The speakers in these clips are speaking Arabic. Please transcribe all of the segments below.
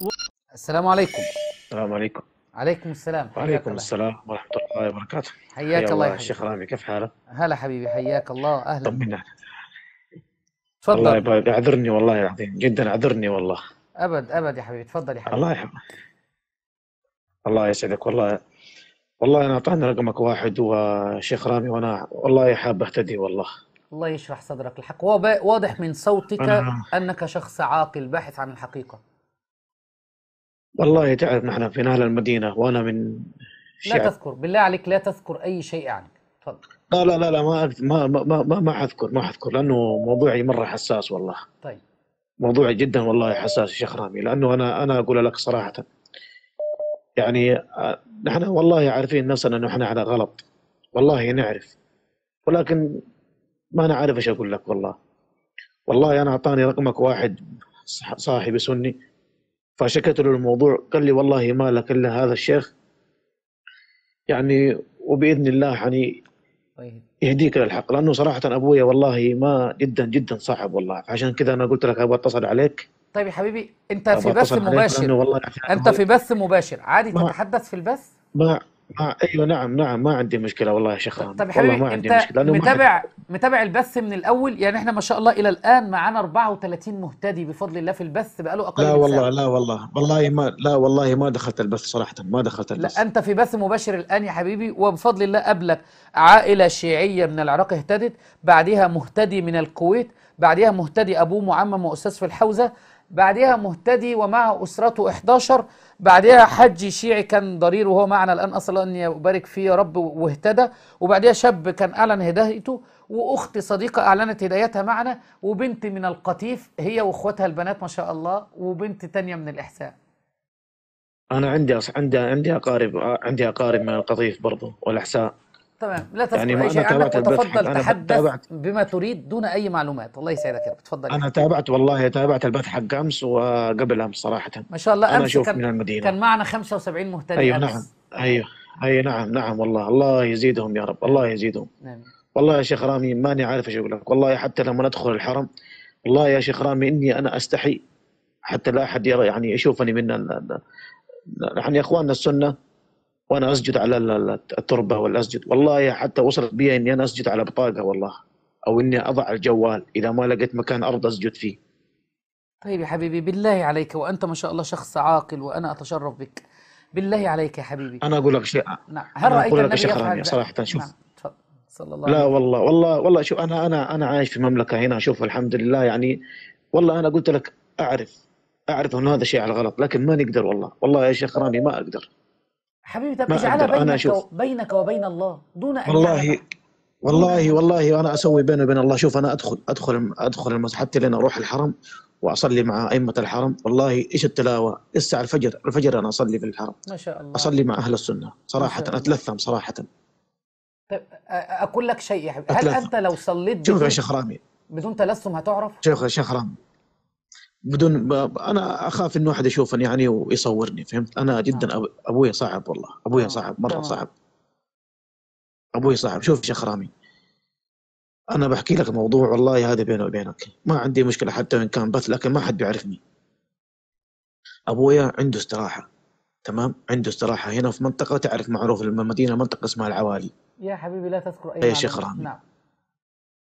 و... السلام عليكم السلام عليكم عليكم السلام وعليكم السلام ورحمة الله وبركاته حياك الله يا شيخ رامي كيف حالك؟ هلا حبيبي حياك الله أهلا طمنا تفضل الله يبارك اعذرني والله العظيم جدا اعذرني والله أبد أبد يا حبيبي تفضل يا حبيبي الله يحفظك الله يسعدك والله والله انا اعطاني رقمك واحد وشيخ رامي وانا والله حاب اهتدي والله الله يشرح صدرك الحق واضح من صوتك انك شخص عاقل باحث عن الحقيقه والله تعرف نحن في نهل المدينة وأنا من لا تذكر بالله عليك لا تذكر أي شيء عنك تفضل لا لا لا لا ما ما ما ما, ما أذكر ما أذكر لأنه موضوعي مرة حساس والله طيب موضوعي جدا والله حساس يا شيخ رامي لأنه أنا أنا أقول لك صراحة يعني آه، نحن والله عارفين نفسنا أنه احنا على غلط والله نعرف ولكن ما أنا عارف إيش أقول لك والله والله أنا أعطاني رقمك واحد صاحبي سني فشكت له الموضوع قال لي والله ما لك الا هذا الشيخ يعني وباذن الله يعني طيب. يهديك للحق لانه صراحه ابويا والله ما جدا جدا صعب والله عشان كذا انا قلت لك ابغى اتصل عليك طيب يا حبيبي انت في بث مباشر انت في بث مباشر عادي تتحدث في البث؟ ما ما آه، ايوه نعم نعم ما عندي مشكله والله يا شيخ طيب والله ما عندي مشكله لانه متابع متابع البث من الاول يعني احنا ما شاء الله الى الان معانا 34 مهتدي بفضل الله في البث بقاله اقل لا والله لا والله والله ما لا والله ما دخلت البث صراحه ما دخلت البث لا انت في بث مباشر الان يا حبيبي وبفضل الله قبلك عائله شيعيه من العراق اهتدت بعدها مهتدي من الكويت بعدها مهتدي ابوه معمم واستاذ في الحوزه بعدها مهتدي ومعه أسرته 11 بعدها حج شيعي كان ضرير وهو معنا الآن أصلا أن يبارك فيه يا رب واهتدى وبعدها شاب كان أعلن هدايته وأخت صديقة أعلنت هدايتها معنا وبنت من القطيف هي وأخواتها البنات ما شاء الله وبنت تانية من الإحسان أنا عندي عندي عندي أقارب عندي أقارب من القطيف برضه والإحساء تمام لا تذكر يعني أي شيء أنا عنك تحدث بما تريد دون أي معلومات الله يسعدك يا رب تفضل أنا تابعت والله تابعت البث حق أمس وقبل أمس صراحة ما شاء الله أنا أمس أشوف كان من المدينة كان معنا 75 مهتدي أيوة نعم أيوة أي أيوه، نعم نعم والله الله يزيدهم يا رب الله يزيدهم نعم. والله يا شيخ رامي ماني عارف ايش اقول لك والله حتى لما ندخل الحرم والله يا شيخ رامي اني انا استحي حتى لا احد يرى يعني يشوفني من يعني اخواننا السنه وانا اسجد على التربه ولا اسجد والله حتى وصلت بي اني انا اسجد على بطاقه والله او اني اضع الجوال اذا ما لقيت مكان ارض اسجد فيه طيب يا حبيبي بالله عليك وانت ما شاء الله شخص عاقل وانا اتشرف بك بالله عليك يا حبيبي انا اقول لك شيء نعم هل رايت النبي يفعل يعني صراحه شوف نعم. صلى الله عليه وسلم. لا والله والله والله شوف انا انا انا عايش في المملكه هنا اشوف الحمد لله يعني والله انا قلت لك اعرف اعرف ان هذا شيء على غلط لكن ما نقدر والله والله يا شيخ رامي ما اقدر حبيبي طب اجعلها بينك, و... بينك وبين الله دون ان والله والله والله انا اسوي بيني وبين الله شوف انا ادخل ادخل ادخل المسجد حتى لين اروح الحرم واصلي مع ائمه الحرم والله ايش التلاوه الساعه الفجر الفجر انا اصلي في الحرم ما شاء الله اصلي مع اهل السنه صراحه اتلثم صراحه طيب اقول لك شيء يا حبيبي هل انت لو صليت شوف يا شيخ رامي بدون تلثم هتعرف؟ شيخ شيخ رامي بدون انا اخاف انه احد يشوفني يعني ويصورني فهمت انا آه. جدا أب... ابوي صعب والله ابوي آه. صعب مره صعب ابوي صعب شوف شيخ رامي انا بحكي لك موضوع والله هذا بيني وبينك ما عندي مشكله حتى وان كان بث لكن ما حد بيعرفني ابويا عنده استراحه تمام عنده استراحه هنا في منطقه تعرف معروف المدينه منطقه اسمها العوالي يا حبيبي لا تذكر اي يا شيخ رامي نعم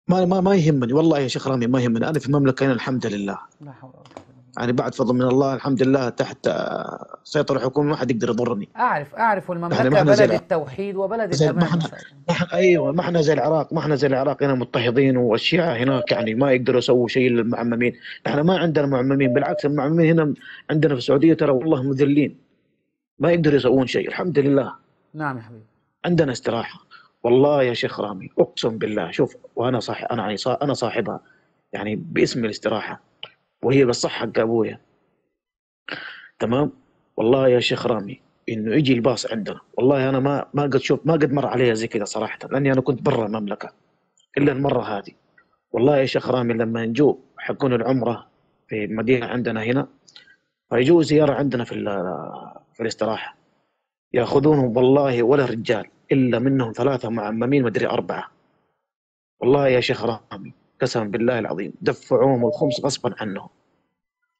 ما ما ما يهمني والله يا شيخ رامي ما يهمني انا في المملكه هنا الحمد لله لا حول يعني بعد فضل من الله الحمد لله تحت سيطره حكومه ما حد يقدر يضرني اعرف اعرف والمملكه يعني بلد زي التوحيد وبلد الامان ما احنا ايوه ما احنا زي العراق ما احنا زي العراق هنا مضطهدين والشيعه هناك يعني ما يقدروا يسووا شيء للمعممين احنا ما عندنا معممين بالعكس المعممين هنا عندنا في السعوديه ترى والله مذلين ما يقدروا يسوون شيء الحمد لله نعم يا حبيبي عندنا استراحه والله يا شيخ رامي اقسم بالله شوف وانا صح انا يعني صاح انا صاحبها يعني باسم الاستراحه وهي بالصح حق ابويا تمام والله يا شيخ رامي انه يجي الباص عندنا والله انا ما ما قد شوف ما قد مر عليها زي كذا صراحه لاني انا كنت برا المملكه الا المره هذه والله يا شيخ رامي لما نجو حقون العمره في مدينه عندنا هنا فيجوا زياره عندنا في في الاستراحه ياخذونهم والله ولا رجال الا منهم ثلاثه معممين مدري اربعه والله يا شيخ رامي قسما بالله العظيم دفعوهم الخمس غصبا عنهم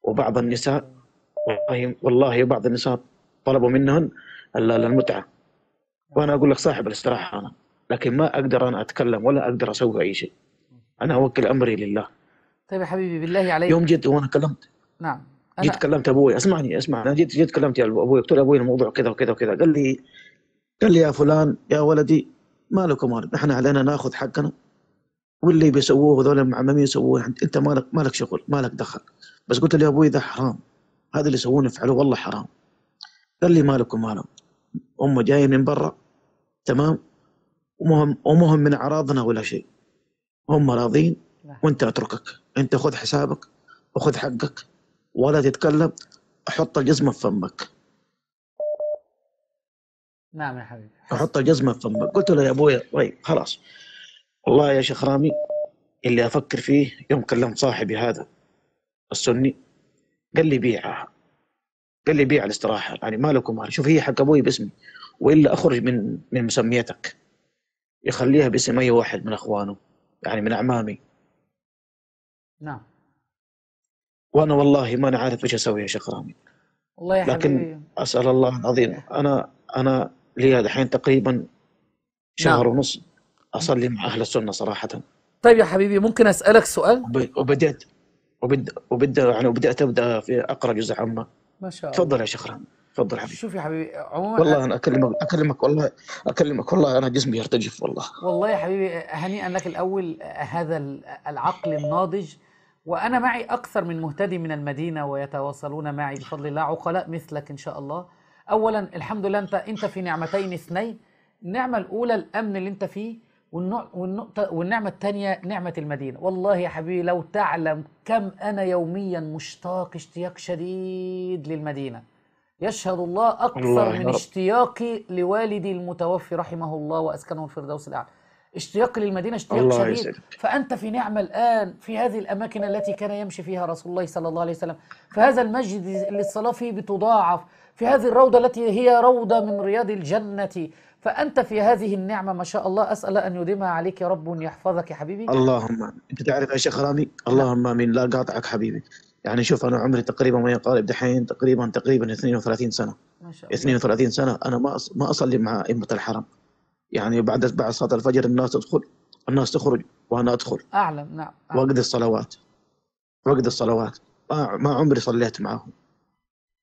وبعض النساء والله والله بعض النساء طلبوا منهن المتعه وانا اقول لك صاحب الاستراحه انا لكن ما اقدر انا اتكلم ولا اقدر اسوي اي شيء انا اوكل امري لله طيب يا حبيبي بالله عليك يوم جيت وانا كلمت نعم أنا... جيت كلمت ابوي اسمعني اسمع انا جيت جيت كلمت ابوي قلت له ابوي الموضوع كذا وكذا وكذا قال لي قال لي يا فلان يا ولدي ما لكم مال احنا علينا ناخذ حقنا واللي بيسووه هذول المعممين يسووه يعني انت مالك مالك شغل مالك دخل بس قلت له يا ابوي ده حرام هذا اللي يسوونه يفعلوه والله حرام قال لي مالكم مالهم امه جايه من برا تمام ومهم ومهم من اعراضنا ولا شيء هم راضين نعم. وانت اتركك انت خذ حسابك وخذ حقك ولا تتكلم احط الجزمه في فمك نعم يا حبيبي احط الجزمه في فمك قلت له يا ابويا طيب خلاص والله يا شيخ رامي اللي افكر فيه يوم كلمت صاحبي هذا السني قال لي بيعها قال لي بيع الاستراحه يعني ما لكم شوف هي حق ابوي باسمي والا اخرج من من مسميتك يخليها باسم اي واحد من اخوانه يعني من اعمامي نعم وانا والله ما انا عارف ايش اسوي يا شيخ رامي والله يا لكن حبيبي. اسال الله العظيم إيه. انا انا لي الحين تقريبا شهر نعم. ونص اصلي مع اهل السنه صراحه طيب يا حبيبي ممكن اسالك سؤال وبدات وبد وبد يعني وبدات ابدا في اقرا جزء عما ما شاء الله تفضل يا شيخ تفضل حبيبي شوف يا حبيبي عموما والله انا اكلمك اكلمك والله اكلمك والله انا جسمي يرتجف والله والله يا حبيبي هنيئا لك الاول هذا العقل الناضج وانا معي اكثر من مهتدي من المدينه ويتواصلون معي بفضل الله عقلاء مثلك ان شاء الله اولا الحمد لله انت انت في نعمتين اثنين النعمه الاولى الامن اللي انت فيه والنقطه والنعمة الثانية نعمة المدينة والله يا حبيبي لو تعلم كم أنا يوميا مشتاق اشتياق شديد للمدينة يشهد الله أكثر الله من اشتياقي لوالدي المتوفي رحمه الله وأسكنه الفردوس الأعلى اشتياق للمدينة اشتياق شديد يسألك. فأنت في نعمة الآن في هذه الأماكن التي كان يمشي فيها رسول الله صلى الله عليه وسلم فهذا المسجد اللي الصلاة فيه بتضاعف في هذه الروضة التي هي روضة من رياض الجنة فأنت في هذه النعمة ما شاء الله أسأل أن يديمها عليك يا رب يحفظك يا حبيبي اللهم أنت تعرف يا شيخ رامي اللهم آمين لا قاطعك حبيبي يعني شوف أنا عمري تقريبا ما يقارب دحين تقريبا تقريبا 32 سنة ما شاء الله. 32 سنة أنا ما ما أصلي مع إمة الحرم يعني بعد بعد صلاه الفجر الناس تدخل الناس تخرج وانا ادخل اعلم نعم واقضي الصلوات واقضي الصلوات ما عمري صليت معاهم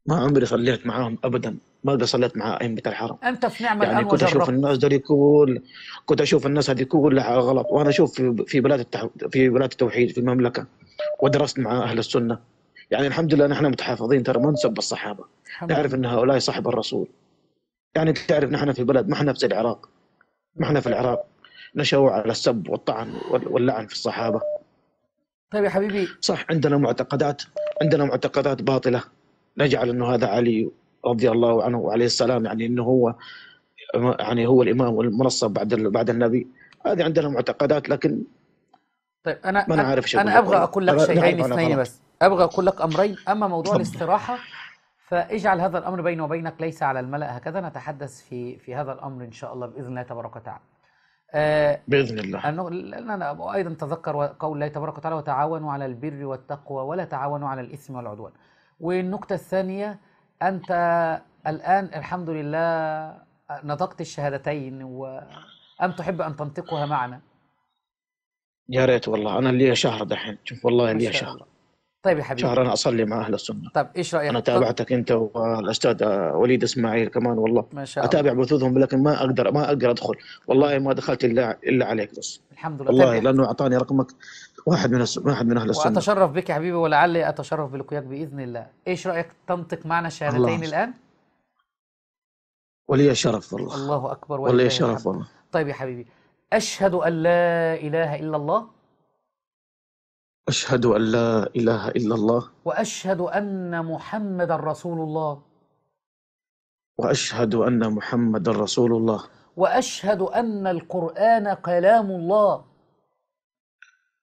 ما عمري صليت معاهم ابدا ما قد صليت مع ائمه الحرم انت في نعم يعني كنت اشوف الناس دول يقول كنت اشوف الناس هذه كلها غلط وانا اشوف في بلاد في بلاد التوحيد في المملكه ودرست مع اهل السنه يعني الحمد لله نحن متحافظين ترى ما نسب الصحابه نعرف ان هؤلاء صحب الرسول يعني تعرف نحن في بلد ما احنا في العراق نحن في العراق نشأوا على السب والطعن واللعن في الصحابة طيب يا حبيبي صح عندنا معتقدات عندنا معتقدات باطلة نجعل أنه هذا علي رضي الله عنه وعليه السلام يعني أنه هو يعني هو الإمام المنصب بعد بعد النبي هذه عندنا معتقدات لكن طيب أنا ما أنا عارف شيء أنا أبغى أقول لك شيئين نعم، اثنين بس أبغى أقول لك أمرين أما موضوع الاستراحة فاجعل هذا الامر بيني وبينك ليس على الملا هكذا نتحدث في في هذا الامر ان شاء الله باذن الله تبارك وتعالى آه، باذن الله أنا, انا ايضا تذكر قول الله تبارك وتعالى وتعاونوا على البر والتقوى ولا تعاونوا على الاثم والعدوان والنقطه الثانيه انت الان الحمد لله نطقت الشهادتين وام تحب ان تنطقها معنا يا ريت والله انا لي شهر دحين شوف والله لي شهر طيب يا حبيبي شهر انا اصلي مع اهل السنه طيب ايش رايك؟ انا تابعتك انت والاستاذ وليد اسماعيل كمان والله ما شاء الله اتابع بثوثهم لكن ما اقدر ما اقدر ادخل والله ما دخلت الا الا عليك بس الحمد لله والله طيب. لانه اعطاني رقمك واحد من واحد من اهل السنه واتشرف بك يا حبيبي ولعلي اتشرف بلقياك باذن الله ايش رايك تنطق معنا الشهادتين الان؟ ولي شرف والله الله اكبر ولي شرف والله طيب يا حبيبي اشهد ان لا اله الا الله أشهد أن لا إله إلا الله وأشهد أن محمد رسول الله وأشهد أن محمد رسول الله وأشهد أن القرآن كلام الله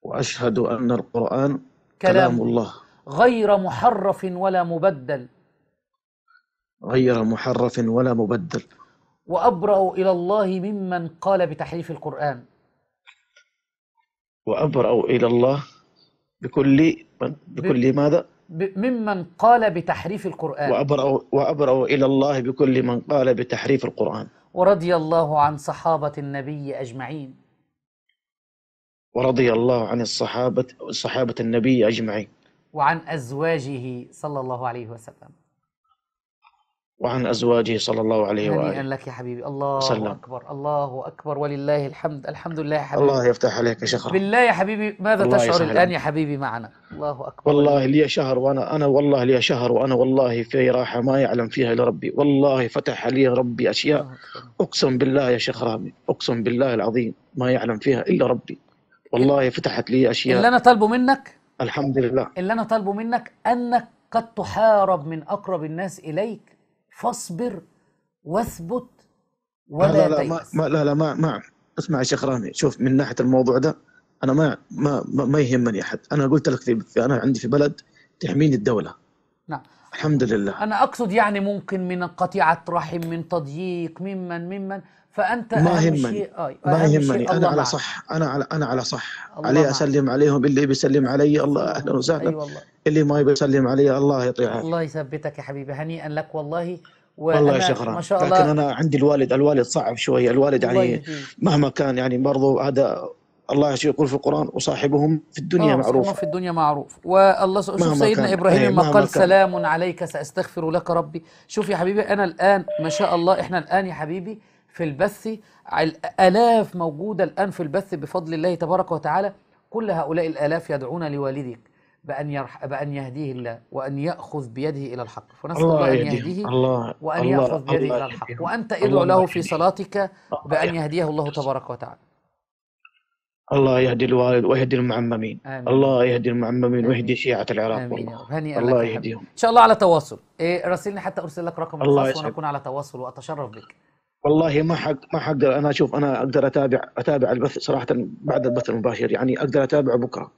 وأشهد أن القرآن كلام الله غير محرف ولا مبدل غير محرف ولا مبدل وأبرأ إلى الله ممن قال بتحريف القرآن وأبرأ إلى الله بكل بكل ماذا؟ ممن قال بتحريف القرآن وأبرأ وأبرأ إلى الله بكل من قال بتحريف القرآن ورضي الله عن صحابة النبي أجمعين ورضي الله عن الصحابة صحابة النبي أجمعين وعن أزواجه صلى الله عليه وسلم وعن أزواجه صلى الله عليه وآله هنيئا لك يا حبيبي الله وسلم. أكبر الله أكبر ولله الحمد الحمد لله يا حبيبي الله يفتح عليك يا شهر بالله يا حبيبي ماذا تشعر الآن يا حبيبي معنا الله أكبر والله لي شهر وأنا أنا والله لي شهر وأنا والله في راحة ما يعلم فيها إلا ربي والله فتح لي ربي أشياء أقسم بالله يا شيخ رامي أقسم بالله العظيم ما يعلم فيها إلا ربي والله فتحت لي أشياء اللي أنا طالبه منك الحمد لله اللي أنا طالبه منك أنك قد تحارب من أقرب الناس إليك فاصبر واثبت ولا لا لا, لا ما لا لا ما ما اسمع يا شيخ رامي شوف من ناحيه الموضوع ده انا ما ما ما, ما يهمني احد انا قلت لك في انا عندي في بلد تحميني الدوله نعم الحمد لله انا اقصد يعني ممكن من قطيعه رحم من تضييق ممن ممن فانت ما يهمني آه، ما يهمني انا على صح انا على انا على صح علي اسلم عليهم اللي بيسلم علي الله أيوة اهلا وسهلا أيوة والله. اللي ما يسلم علي الله يطيعك الله يثبتك يا حبيبي هنيئا لك والله والله شيخ ما شاء الله لكن انا عندي الوالد الوالد صعب شويه الوالد يعني مهما كان يعني برضه هذا الله يقول في القرآن وصاحبهم في الدنيا آه معروف في الدنيا معروف والله شوف سيدنا كان. إبراهيم لما إيه، قال سلام عليك سأستغفر لك ربي شوف يا حبيبي أنا الآن ما شاء الله إحنا الآن يا حبيبي في البث الآلاف موجودة الآن في البث بفضل الله تبارك وتعالى كل هؤلاء الآلاف يدعون لوالدك بأن يرح... بأن يهديه الله وأن يأخذ بيده إلى الحق فنسأل الله, الله أن يهديه الله وأن الله يأخذ بيده الله إلى الحق وأنت ادعو له في صلاتك بأن يهديه الله تبارك وتعالى الله يهدي الوالد ويهدي المعممين آمين. الله يهدي المعممين ويهدي شيعة العراق آمين. والله هنيئا الله لك يهديهم إن شاء الله على تواصل إيه رسلني حتى أرسل لك رقم الخاص وأنا أكون على تواصل وأتشرف بك والله ما حق ما حقدر انا اشوف انا اقدر اتابع اتابع البث صراحه بعد البث المباشر يعني اقدر اتابعه بكره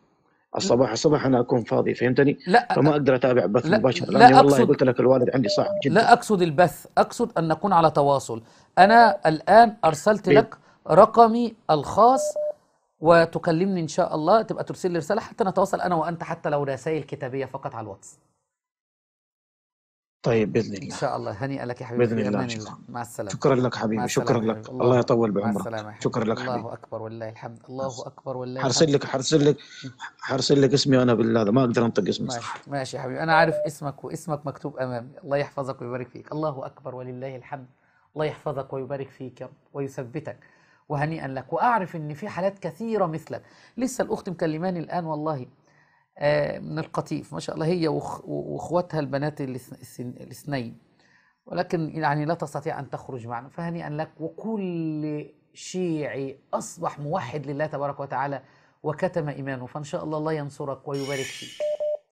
الصباح الصباح انا اكون فاضي فهمتني؟ لا فما اقدر اتابع بث لا مباشر لاني لا والله قلت لك الوالد عندي صعب جدا لا اقصد البث اقصد ان نكون على تواصل انا الان ارسلت لك رقمي الخاص وتكلمني ان شاء الله تبقى ترسل لي رساله حتى نتواصل انا وانت حتى لو رسائل كتابيه فقط على الواتس طيب باذن الله ان شاء الله هنيئا لك يا حبيبي باذن الله, الله. مع السلامه شكرا لك حبيبي شكرا لك الله, الله يطول بعمرك شكرا لك حبيبي الله اكبر والله الحمد الله اكبر والله حرسل لك حرسل لك حرسل لك اسمي انا بالله ما اقدر انطق اسمي ماشي ماشي يا حبيبي انا عارف اسمك واسمك مكتوب امامي الله يحفظك ويبارك فيك الله اكبر ولله الحمد الله يحفظك ويبارك فيك ويثبتك وهنيئا لك واعرف ان في حالات كثيره مثلك لسه الاخت مكلماني الان والله آه، من القطيف ما شاء الله هي واخواتها البنات الاثنين ولكن يعني لا تستطيع ان تخرج معنا فهنيئا لك وكل شيعي اصبح موحد لله تبارك وتعالى وكتم ايمانه فان شاء الله الله ينصرك ويبارك فيك